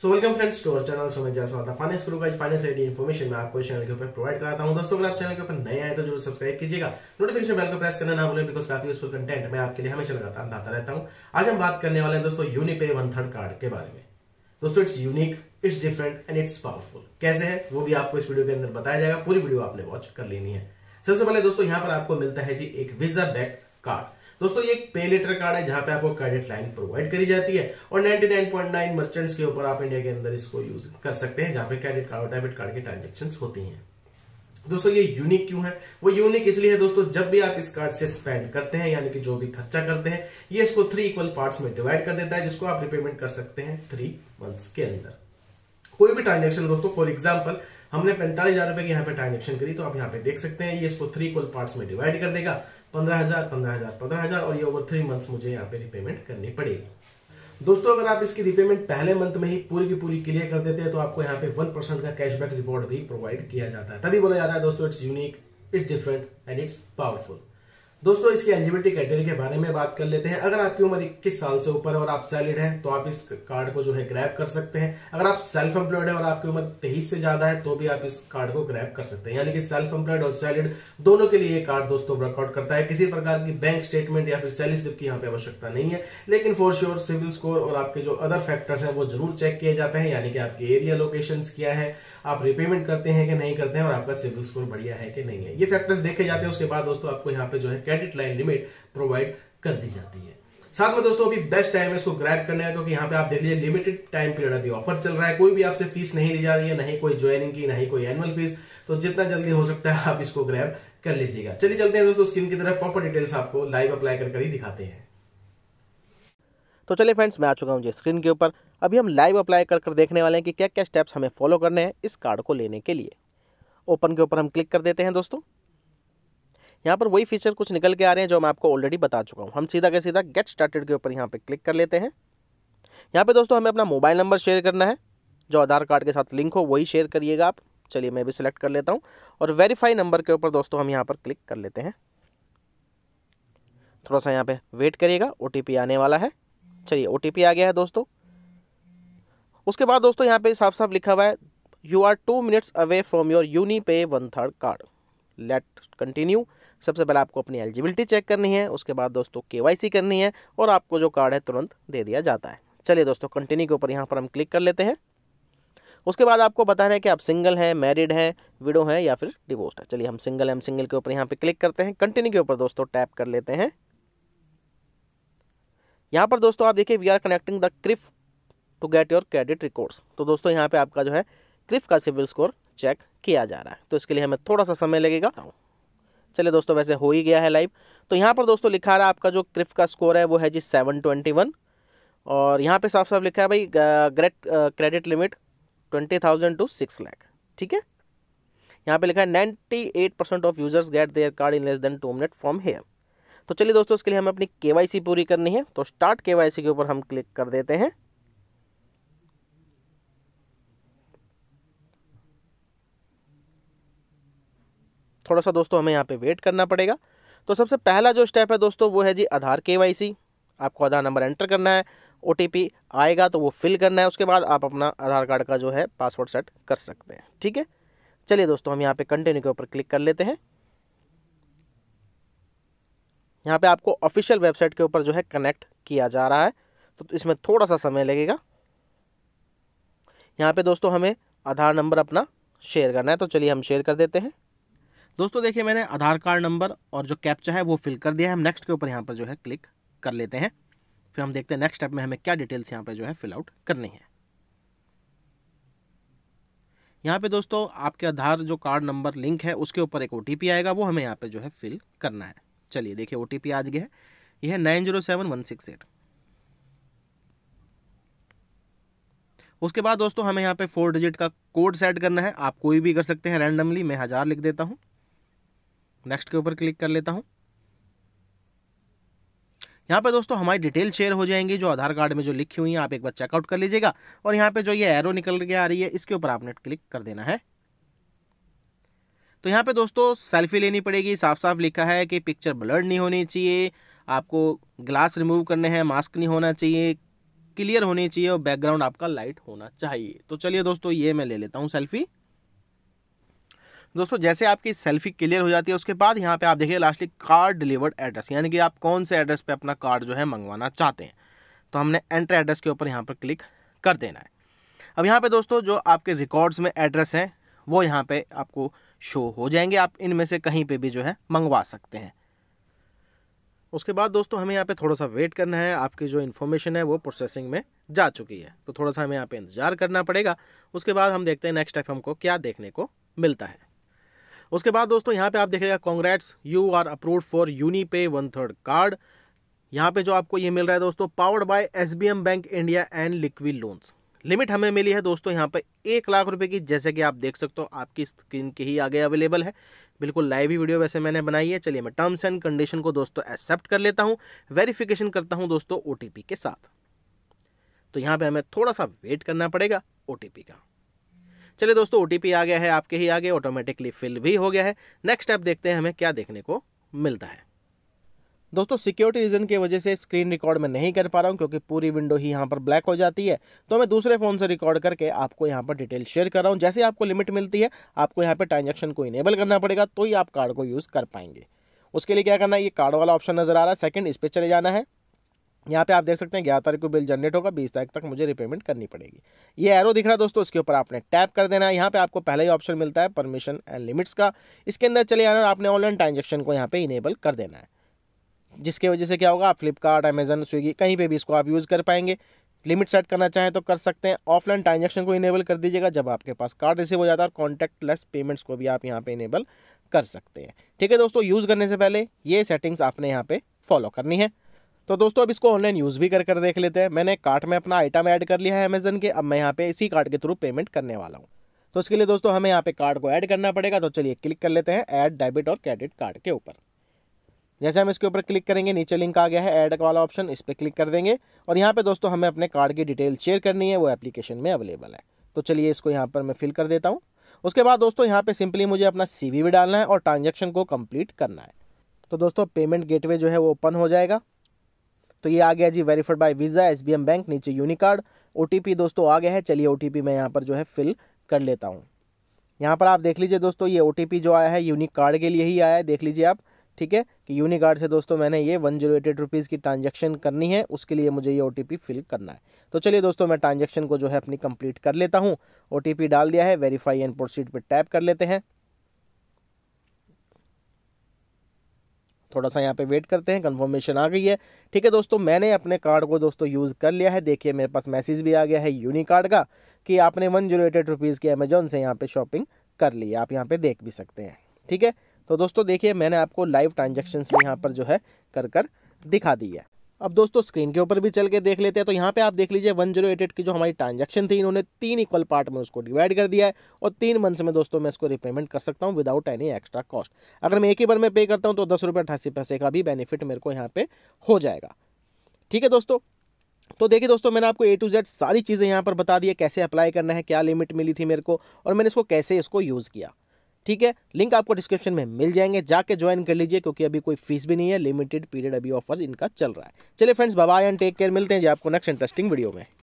so welcome friends to channel so मैं जयसवाल था finance गुरु का फाइनेंस आईडी इन्फॉर्मेशन मैं आपको चैनल के ऊपर प्रोवाइड कराता हूं दोस्तों अगर आप चैनल के ऊपर नए आए तो जरूर सब्सक्राइब कीजिएगा नोटिफिकेशन बेल को प्रेस करना ना भूलें बिकॉज काफी यूजफुल कंटेंट मैं आपके लिए हमेशा लगातार लाता रहता हूं आज हम बात करने वाले हैं दोस्तों यूनिपे वन थर्ड कार्ड के बारे में दोस्तों it's unique it's different and it's powerful कैसे है वो भी आपको इस वीडियो के अंदर बताया जाएगा पूरी वीडियो आपने वॉच कर लेनी है सबसे पहले दोस्तों यहाँ पर आपको मिलता है जी एक वीजा बैक कार्ड दोस्तों ये एक पे लेटर कार्ड है जहां पे आपको क्रेडिट लाइन प्रोवाइड करी जाती है और 99.9 मर्चेंट्स के ऊपर आप इंडिया के अंदर इसको यूज कर सकते हैं जहां पे क्रेडिट कार्ड और डेबिट कार्ड की ट्रांजेक्शन होती हैं दोस्तों ये यूनिक क्यों है वो यूनिक इसलिए है दोस्तों जब भी आप इस कार्ड से स्पेंड करते हैं यानी कि जो भी खर्चा करते हैं ये इसको थ्री इक्वल पार्ट में डिवाइड कर देता है जिसको आप रिपेमेंट कर सकते हैं थ्री मंथस के अंदर कोई भी ट्रांजेक्शन दोस्तों फॉर एग्जाम्पल हमने पैंतालीस हजार रुपए की यहाँ पे ट्रांजेक्शन करी तो आप यहाँ पे देख सकते हैं ये इसको थ्री इक्वल पार्ट्स में डिवाइड कर देगा पंद्रह हजार पंद्रह हजार पंद्रह हजार और ये ओवर थ्री मंथ्स मुझे यहाँ पे रिपेमेंट करनी पड़ेगी दोस्तों अगर आप इसकी रिपेमेंट पहले मंथ में ही पूरी की पूरी क्लियर कर देते हैं तो आपको यहाँ पे वन परसेंट का कैशबैक रिवॉर्ड भी प्रोवाइड किया जाता है तभी बोला जाता है दोस्तों it's unique it's different and it's powerful दोस्तों इसकी एलिजिबिलिटी क्राइटेरिया के बारे में बात कर लेते हैं अगर आपकी उम्र इक्कीस साल से ऊपर है और आप सैलिड हैं तो आप इस कार्ड को जो है ग्रैप कर सकते हैं अगर आप सेल्फ एम्प्लॉयड है और आपकी उम्र तेईस से ज्यादा है तो भी आप इस कार्ड को ग्रैप कर सकते हैं यानी कि सेल्फ एम्प्लॉयड और सैलिड दोनों के लिए ये कार्ड दोस्तों वर्कआउट करता है किसी प्रकार की बैंक स्टेटमेंट या फिर सैलरी स्लिप की यहाँ पे आवश्यकता नहीं है लेकिन फॉर श्योर सिविल स्कोर और आपके जो अदर फैक्टर्स हैं वो जरूर चेक किए जाते हैं यानी कि आपके एरिया लोकेशन क्या है आप रिपेमेंट करते हैं कि नहीं करते हैं और आपका सिविल स्कोर बढ़िया है कि नहीं है ये फैक्टर्स देखे जाते हैं उसके बाद दोस्तों आपको यहाँ पे जो है क्रेडिट लाइन लिमिट प्रोवाइड कर दी जाती है साथ में दोस्तों अभी बेस्ट टाइम है इसको ग्रैप करने का क्योंकि यहाँ पे आप देख लीजिए लिमिटेड टाइम पीरियड अभी ऑफर चल रहा है कोई भी आपसे फीस नहीं ली जा रही है नहीं कोई ज्वाइनिंग की नहीं कोई एनुअल फीस तो जितना जल्दी हो सकता है आप इसको ग्रैप कर लीजिएगा चलिए चलते हैं दोस्तों स्क्रीन की तरफ प्रॉपर डिटेल्स आपको लाइव अप्लाई कर, कर ही दिखाते हैं तो चलिए फ्रेंड्स मैं आ चुका हूँ जी स्क्रीन के ऊपर अभी हम लाइव अप्लाई कर कर देखने वाले हैं कि क्या क्या स्टेप्स हमें फॉलो करने हैं इस कार्ड को लेने के लिए ओपन के ऊपर हम क्लिक कर देते हैं दोस्तों यहाँ पर वही फीचर कुछ निकल के आ रहे हैं जो मैं आपको ऑलरेडी बता चुका हूँ हम सीधा के सीधा गेट स्टार्टेड के ऊपर यहाँ पर क्लिक कर लेते हैं यहाँ पर दोस्तों हमें अपना मोबाइल नंबर शेयर करना है जो आधार कार्ड के साथ लिंक हो वही शेयर करिएगा आप चलिए मैं भी सिलेक्ट कर लेता हूँ और वेरीफाई नंबर के ऊपर दोस्तों हम यहाँ पर क्लिक कर लेते हैं थोड़ा सा यहाँ पे वेट करिएगा ओ आने वाला है चलिए ओ आ गया है दोस्तों उसके बाद दोस्तों यहाँ पे साफ साफ लिखा हुआ है you are two minutes away from your Uni pay one third card let continue सबसे पहले आपको अपनी एलिजिबिलिटी चेक करनी है उसके बाद दोस्तों के करनी है और आपको जो कार्ड है तुरंत दे दिया जाता है चलिए दोस्तों कंटिन्यू के ऊपर यहाँ पर हम क्लिक कर लेते हैं उसके बाद आपको बताना है कि आप सिंगल हैं मैरिड हैं विडो हैं या फिर डिवोर्स है चलिए हम सिंगल हैं हम सिंगल के ऊपर यहाँ पे क्लिक करते हैं कंटिन्यू के ऊपर दोस्तों टैप कर लेते हैं यहाँ पर दोस्तों आप देखिए we are connecting the CRIF to get your credit records तो दोस्तों यहाँ पर आपका जो है क्रिफ का सिविल स्कोर चेक किया जा रहा है तो इसके लिए हमें थोड़ा सा समय लगेगा चलिए दोस्तों वैसे हो ही गया है लाइव तो यहाँ पर दोस्तों लिखा रहा है आपका जो क्रिफ का स्कोर है वो है जी सेवन ट्वेंटी वन और यहाँ पे साफ साफ लिखा है भाई great credit limit twenty thousand to six lakh ठीक है यहाँ पे लिखा है ninety eight percent of users get their card in less than two minute from here तो चलिए दोस्तों इसके लिए हमें अपनी के पूरी करनी है तो स्टार्ट के के ऊपर हम क्लिक कर देते हैं थोड़ा सा दोस्तों हमें यहाँ पे वेट करना पड़ेगा तो सबसे पहला जो स्टेप है दोस्तों वो है जी आधार के आपको आधार नंबर एंटर करना है ओ आएगा तो वो फिल करना है उसके बाद आप अपना आधार कार्ड का जो है पासवर्ड सेट कर सकते हैं ठीक है चलिए दोस्तों हम यहाँ पे कंटिन्यू के ऊपर क्लिक कर लेते हैं यहाँ पे आपको ऑफिशियल वेबसाइट के ऊपर जो है कनेक्ट किया जा रहा है तो इसमें थोड़ा सा समय लगेगा यहाँ पे दोस्तों हमें आधार नंबर अपना शेयर करना है तो चलिए हम शेयर कर देते हैं दोस्तों देखिए मैंने आधार कार्ड नंबर और जो कैप्चा है वो फिल कर दिया है हम नेक्स्ट के ऊपर यहाँ पर जो है क्लिक कर लेते हैं फिर हम देखते हैं नेक्स्ट स्टेप में हमें क्या डिटेल्स यहाँ पर जो है फिल आउट करनी है यहाँ पे दोस्तों आपके आधार जो कार्ड नंबर लिंक है उसके ऊपर एक ओ आएगा वो हमें यहाँ पे जो है फिल करना है चलिए देखिए ओ आज गया है यह है nine zero seven one six eight उसके बाद दोस्तों हमें यहाँ पे फोर डिजिट का कोड सेट करना है आप कोई भी कर सकते हैं रैंडमली मैं हज़ार लिख देता हूँ नेक्स्ट के ऊपर क्लिक कर लेता हूँ यहाँ पे दोस्तों हमारी डिटेल शेयर हो जाएंगी जो आधार कार्ड में जो लिखी हुई है आप एक बार चेकआउट कर लीजिएगा और यहाँ पे जो ये एरो निकल के आ रही है इसके ऊपर आपने क्लिक कर देना है तो यहाँ पे दोस्तों सेल्फी लेनी पड़ेगी साफ साफ लिखा है कि पिक्चर ब्लर्ड नहीं होनी चाहिए आपको ग्लास रिमूव करने हैं मास्क नहीं होना चाहिए क्लियर होनी चाहिए और बैकग्राउंड आपका लाइट होना चाहिए तो चलिए दोस्तों ये मैं ले लेता हूँ सेल्फी दोस्तों जैसे आपकी सेल्फी क्लियर हो जाती है उसके बाद यहाँ पे आप देखिए लास्टली कार्ड डिलीवर्ड एड्रेस यानी कि आप कौन से एड्रेस पे अपना कार्ड जो है मंगवाना चाहते हैं तो हमने एंटर एड्रेस के ऊपर यहाँ पर क्लिक कर देना है अब यहाँ पे दोस्तों जो आपके रिकॉर्ड्स में एड्रेस हैं वो यहाँ पर आपको शो हो जाएंगे आप इनमें से कहीं पर भी जो है मंगवा सकते हैं उसके बाद दोस्तों हमें यहाँ पर थोड़ा सा वेट करना है आपकी जो इन्फॉर्मेशन है वो प्रोसेसिंग में जा चुकी है तो थोड़ा सा हमें यहाँ पर इंतज़ार करना पड़ेगा उसके बाद हम देखते हैं नेक्स्ट स्टेप हमको क्या देखने को मिलता है उसके बाद दोस्तों यहाँ पे आप देखिएगा congrats you are approved for Uni pay one third card यहाँ पे जो आपको ये मिल रहा है दोस्तों powered by SBM bank India and liquid loans limit हमें मिली है दोस्तों यहाँ पे एक लाख रुपए की जैसे कि आप देख सकते हो आपकी स्क्रीन के ही आगे अवेलेबल है बिल्कुल लाइव ही वीडियो वैसे मैंने बनाई है चलिए मैं टर्म्स एंड कंडीशन को दोस्तों एक्सेप्ट कर लेता हूँ वेरीफिकेशन करता हूँ दोस्तों ओ के साथ तो यहाँ पर हमें थोड़ा सा वेट करना पड़ेगा ओ का चलिए दोस्तों ओ आ गया है आपके ही आगे ऑटोमेटिकली फिल भी हो गया है नेक्स्ट स्टेप देखते हैं हमें क्या देखने को मिलता है दोस्तों सिक्योरिटी रीज़न की वजह से स्क्रीन रिकॉर्ड मैं नहीं कर पा रहा हूँ क्योंकि पूरी विंडो ही यहाँ पर ब्लैक हो जाती है तो मैं दूसरे फ़ोन से रिकॉर्ड करके आपको यहाँ पर डिटेल शेयर कर रहा हूँ जैसे आपको लिमिट मिलती है आपको यहाँ पर ट्रांजेक्शन को इनेबल करना पड़ेगा तो ही आप कार्ड को यूज़ कर पाएंगे उसके लिए क्या करना है ये कार्ड वाला ऑप्शन नज़र आ रहा है सेकंड इस पर चले जाना है यहाँ पे आप देख सकते हैं ग्यारह तारीख को बिल जनरेट होगा बीस तारीख तक मुझे रिपेमेंट करनी पड़ेगी ये एरो दिख रहा है दोस्तों इसके ऊपर आपने टैप कर देना है यहाँ पे आपको पहला ही ऑप्शन मिलता है परमिशन एंड लिमिट्स का इसके अंदर चले आना आपने ऑनलाइन ट्रांजेक्शन को यहाँ पे इनेबल कर देना है जिसके वजह से क्या होगा आप फ्लिपकार्ट अमेजन स्विगी कहीं पर भी इसको आप यूज़ कर पाएंगे लिमिट सेट करना चाहें तो कर सकते हैं ऑफलाइन ट्रांजेक्शन को इनेबल कर दीजिएगा जब आपके पास कार्ड रिसीव हो जाता है और लेस पेमेंट्स को भी आप यहाँ पर इनेबल कर सकते हैं ठीक है दोस्तों यूज़ करने से पहले ये सेटिंग्स आपने यहाँ पर फॉलो करनी है तो दोस्तों अब इसको ऑनलाइन यूज़ भी कर कर देख लेते हैं मैंने कार्ट में अपना आइटम ऐड कर लिया है अमेजन के अब मैं यहाँ पे इसी कार्ड के थ्रू पेमेंट करने वाला हूँ तो इसके लिए दोस्तों हमें यहाँ पे कार्ड को ऐड करना पड़ेगा तो चलिए क्लिक कर लेते हैं ऐड डेबिट और क्रेडिट कार्ड के ऊपर जैसे हम इसके ऊपर क्लिक करेंगे नीचे लिंक आ गया है ऐड वाला ऑप्शन इस पर क्लिक कर देंगे और यहाँ पर दोस्तों हमें अपने कार्ड की डिटेल शेयर करनी है वो एप्लीकेशन में अवेलेबल है तो चलिए इसको यहाँ पर मैं फिल कर देता हूँ उसके बाद दोस्तों यहाँ पर सिंपली मुझे अपना सी भी डालना है और ट्रांजेक्शन को कम्प्लीट करना है तो दोस्तों पेमेंट गेटवे जो है वो ओपन हो जाएगा तो ये आ गया जी verified by Visa Yes bank नीचे यूनिकार्ड ओ दोस्तों आ गया है चलिए ओ मैं यहाँ पर जो है फिल कर लेता हूँ यहाँ पर आप देख लीजिए दोस्तों ये ओ जो आया है यूनिक कार्ड के लिए ही आया है देख लीजिए आप ठीक है कि कार्ड से दोस्तों मैंने ये one zero eight eight rupees की ट्रांजेक्शन करनी है उसके लिए मुझे ये ओ फिल करना है तो चलिए दोस्तों मैं ट्रांजेक्शन को जो है अपनी कंप्लीट कर लेता हूँ ओ डाल दिया है वेरीफाई एंड प्रोसीड पर टैप कर लेते हैं थोड़ा सा यहाँ पे वेट करते हैं कंफर्मेशन आ गई है ठीक है दोस्तों मैंने अपने कार्ड को दोस्तों यूज़ कर लिया है देखिए मेरे पास मैसेज भी आ गया है यूनी कार्ड का कि आपने वन जीरो एटेड रुपीज़ की अमेजोन से यहाँ पर शॉपिंग कर ली आप यहाँ पर देख भी सकते हैं ठीक है तो दोस्तों देखिए मैंने आपको लाइव ट्रांजेक्शन भी यहाँ पर जो है कर कर दिखा दी है अब दोस्तों स्क्रीन के ऊपर भी चल के देख लेते हैं तो यहाँ पे आप देख लीजिए वन जीरो एट एट की जो हमारी ट्रांजैक्शन थी इन्होंने तीन इक्वल पार्ट में उसको डिवाइड कर दिया है और तीन मंथ्स में दोस्तों मैं इसको रिपेमेंट कर सकता हूँ विदाउट एनी एक्स्ट्रा कॉस्ट अगर मैं एक ही बार में पे करता हूँ तो दस रुपये अठासी पैसे का भी बेनिफिट मेरे को यहाँ पे हो जाएगा ठीक है दोस्तों तो देखिए दोस्तों मैंने आपको ए टू जेड सारी चीज़ें यहाँ पर बता दी है कैसे अप्लाई करना है क्या लिमिट मिली थी मेरे को और मैंने इसको कैसे इसको यूज़ किया ठीक है लिंक आपको डिस्क्रिप्शन में मिल जाएंगे जाके ज्वाइन कर लीजिए क्योंकि अभी कोई फीस भी नहीं है लिमिटेड पीरियड अभी ऑफर इनका चल रहा है चलिए friends bye and take care मिलते हैं जी आपको नेक्स्ट इंटरेस्टिंग वीडियो में